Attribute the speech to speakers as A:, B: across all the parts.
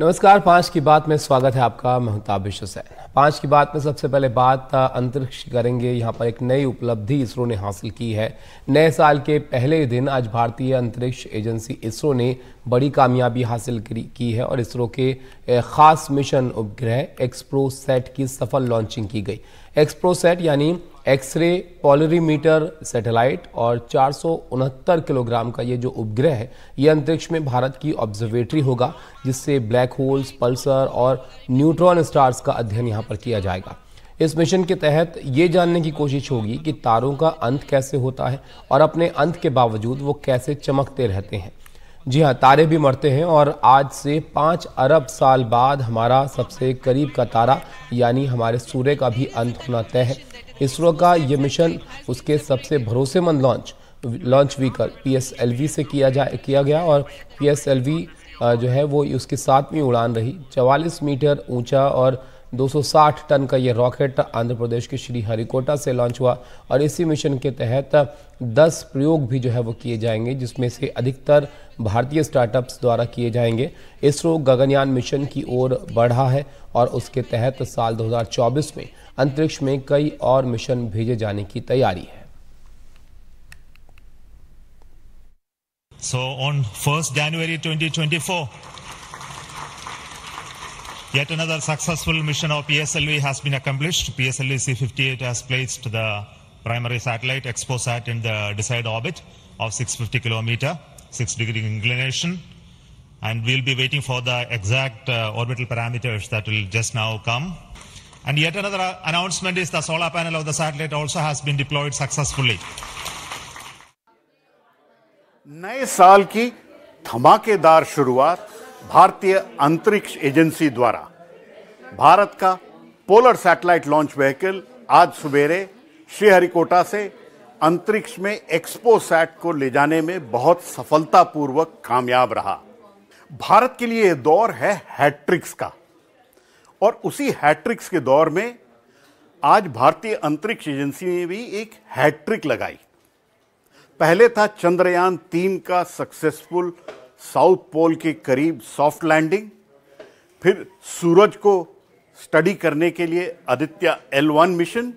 A: नमस्कार पांच की बात में स्वागत है आपका महताबिश हुसैन पांच की बात में सबसे पहले बात अंतरिक्ष करेंगे यहाँ पर एक नई उपलब्धि इसरो ने हासिल की है नए साल के पहले दिन आज भारतीय अंतरिक्ष एजेंसी इसरो ने बड़ी कामयाबी हासिल की है और इसरो के खास मिशन उपग्रह एक्सप्रो सेट की सफल लॉन्चिंग की गई एक्सप्रो सेट यानी एक्सरे पॉलरीमीटर सैटेलाइट और चार किलोग्राम का ये जो उपग्रह है ये अंतरिक्ष में भारत की ऑब्जर्वेटरी होगा जिससे ब्लैक होल्स पल्सर और न्यूट्रॉन स्टार्स का अध्ययन यहाँ पर किया जाएगा इस मिशन के तहत ये जानने की कोशिश होगी कि तारों का अंत कैसे होता है और अपने अंत के बावजूद वो कैसे चमकते रहते हैं जी हाँ तारे भी मरते हैं और आज से पाँच अरब साल बाद हमारा सबसे करीब का तारा यानी हमारे सूर्य का भी अंत होना तय है इसरो का ये मिशन उसके सबसे भरोसेमंद लॉन्च लॉन्च व्हीकल पी से किया जा किया गया और पी जो है वो उसकी सातवीं उड़ान रही चवालीस मीटर ऊंचा और 260 टन का ये रॉकेट आंध्र प्रदेश के श्री हरिकोटा से लॉन्च हुआ और इसी मिशन के तहत 10 प्रयोग भी जो है वो किए जाएंगे जिसमें से अधिकतर भारतीय स्टार्टअप्स द्वारा किए जाएंगे इसरो गगनयान मिशन की ओर बढ़ा है और उसके तहत साल 2024 में अंतरिक्ष में कई और मिशन भेजे जाने की तैयारी है
B: So on 1st January 2024, Yet another successful mission of PSLV has been accomplished. PSLV C58 has placed the primary satellite ExpoSat in the desired orbit of 650 km, 6 degree inclination. And we'll be waiting for the exact uh, orbital parameters that will just now come. And yet another uh, announcement is the solar panel of the satellite also has been deployed successfully. नए साल की धमाकेदार शुरुआत भारतीय अंतरिक्ष agency द्वारा भारत का polar satellite launch vehicle आज सवेरे श्रीहरिकोटा से अंतरिक्ष में एक्सपो सैट को ले जाने में बहुत सफलतापूर्वक कामयाब रहा भारत के लिए ये दौर है हैट्रिक्स का और उसी हैट्रिक्स के दौर में आज भारतीय अंतरिक्ष एजेंसी ने भी एक हैट्रिक लगाई पहले था चंद्रयान तीन का सक्सेसफुल साउथ पोल के करीब सॉफ्ट लैंडिंग फिर सूरज को स्टडी करने के लिए आदित्य एल वन मिशन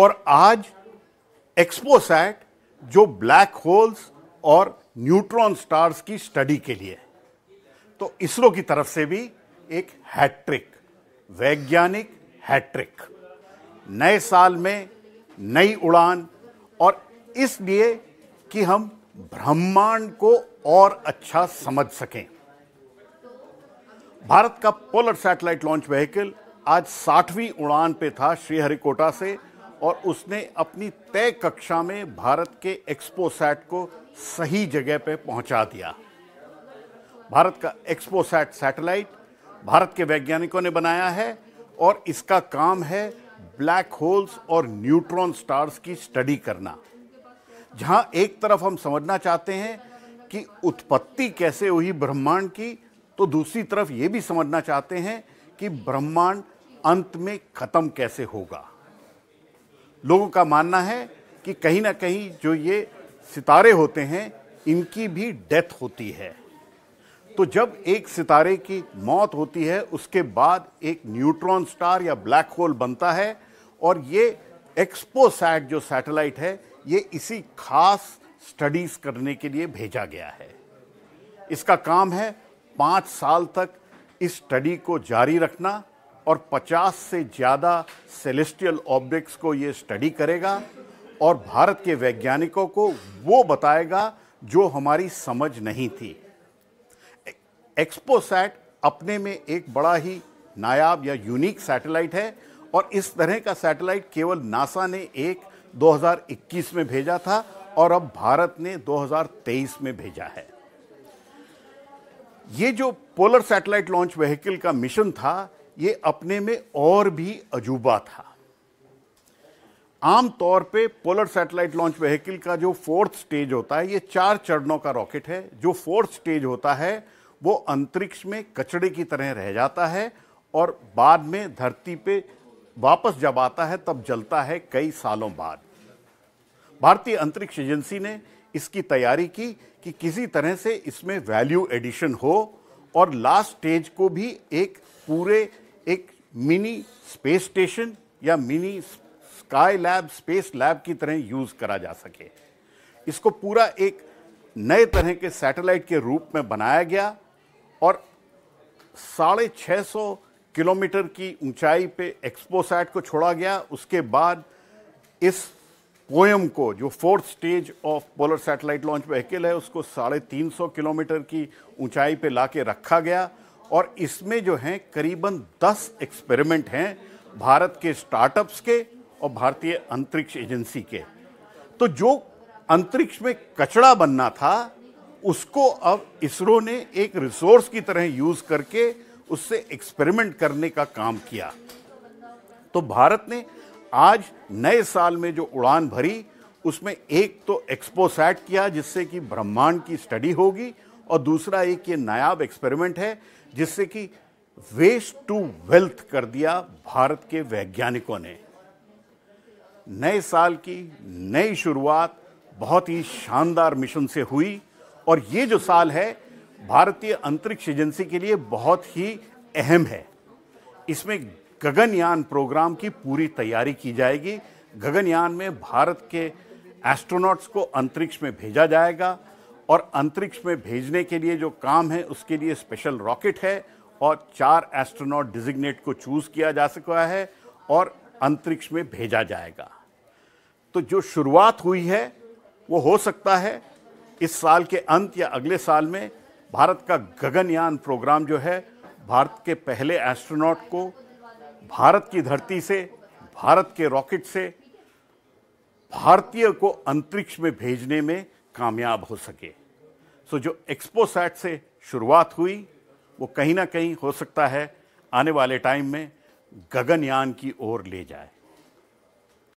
B: और आज एक्सपोसैट जो ब्लैक होल्स और न्यूट्रॉन स्टार्स की स्टडी के लिए तो इसरो की तरफ से भी एक हैट्रिक वैज्ञानिक हैट्रिक नए साल में नई उड़ान और इसलिए कि हम ब्रह्मांड को और अच्छा समझ सकें भारत का पोलर सैटेलाइट लॉन्च व्हीकल आज साठवीं उड़ान पे था श्रीहरिकोटा से और उसने अपनी तय कक्षा में भारत के एक्सपोसैट को सही जगह पे पहुंचा दिया भारत का एक्सपोसैट सैटेलाइट भारत के वैज्ञानिकों ने बनाया है और इसका काम है ब्लैक होल्स और न्यूट्रॉन स्टार्स की स्टडी करना जहां एक तरफ हम समझना चाहते हैं कि उत्पत्ति कैसे हुई ब्रह्मांड की तो दूसरी तरफ ये भी समझना चाहते हैं कि ब्रह्मांड अंत में ख़त्म कैसे होगा लोगों का मानना है कि कहीं ना कहीं जो ये सितारे होते हैं इनकी भी डेथ होती है तो जब एक सितारे की मौत होती है उसके बाद एक न्यूट्रॉन स्टार या ब्लैक होल बनता है और ये एक्सपोसैट जो सैटेलाइट है ये इसी खास स्टडीज करने के लिए भेजा गया है इसका काम है पाँच साल तक इस स्टडी को जारी रखना और 50 से ज़्यादा सेलेस्टियल ऑब्जेक्ट्स को ये स्टडी करेगा और भारत के वैज्ञानिकों को वो बताएगा जो हमारी समझ नहीं थी एक्सपोसैट अपने में एक बड़ा ही नायाब या यूनिक सैटेलाइट है और इस तरह का सैटेलाइट केवल नासा ने एक 2021 में भेजा था और अब भारत ने 2023 में भेजा है ये जो पोलर सैटेलाइट लॉन्च व्हीकल का मिशन था ये अपने में और भी अजूबा था आम तौर पे पोलर सैटेलाइट लॉन्च व्हीकल का जो फोर्थ स्टेज होता है ये चार चरणों का रॉकेट है जो फोर्थ स्टेज होता है वो अंतरिक्ष में कचड़े की तरह रह जाता है और बाद में धरती पे वापस जब आता है तब जलता है कई सालों बाद भारतीय अंतरिक्ष एजेंसी ने इसकी तैयारी की कि किसी तरह से इसमें वैल्यू एडिशन हो और लास्ट स्टेज को भी एक पूरे एक मिनी स्पेस स्टेशन या mini sky lab space lab की तरह यूज़ करा जा सके इसको पूरा एक नए तरह के सैटेलाइट के रूप में बनाया गया और साढ़े छः सौ किलोमीटर की ऊंचाई पे एक्सपोसैट को छोड़ा गया उसके बाद इस पोएम को जो fourth stage of polar satellite launch vehicle है उसको साढ़े तीन सौ किलोमीटर की ऊंचाई पे ला के रखा गया और इसमें जो हैं करीबन दस एक्सपेरिमेंट हैं भारत के स्टार्टअप्स के और भारतीय अंतरिक्ष एजेंसी के तो जो अंतरिक्ष में कचड़ा बनना था उसको अब इसरो ने एक रिसोर्स की तरह यूज़ करके उससे एक्सपेरिमेंट करने का काम किया तो भारत ने आज नए साल में जो उड़ान भरी उसमें एक तो एक्सपोसैट किया जिससे कि ब्रह्मांड की स्टडी होगी और दूसरा एक ये नायाब एक्सपेरिमेंट है जिससे कि वेस्ट टू वेल्थ कर दिया भारत के वैज्ञानिकों ने नए साल की नई शुरुआत बहुत ही शानदार मिशन से हुई और ये जो साल है भारतीय अंतरिक्ष एजेंसी के लिए बहुत ही अहम है इसमें गगनयान प्रोग्राम की पूरी तैयारी की जाएगी गगनयान में भारत के एस्ट्रोनॉट्स को अंतरिक्ष में भेजा जाएगा और अंतरिक्ष में भेजने के लिए जो काम है उसके लिए स्पेशल रॉकेट है और चार एस्ट्रोनॉट डिजिग्नेट को चूज़ किया जा सका है और अंतरिक्ष में भेजा जाएगा तो जो शुरुआत हुई है वो हो सकता है इस साल के अंत या अगले साल में भारत का गगनयान प्रोग्राम जो है भारत के पहले एस्ट्रोनॉट को भारत की धरती से भारत के रॉकेट से भारतीय को अंतरिक्ष में भेजने में कामयाब हो सके सो जो एक्सपोसैट से शुरुआत हुई वो कहीं ना कहीं हो सकता है आने वाले टाइम में गगनयान की ओर ले जाए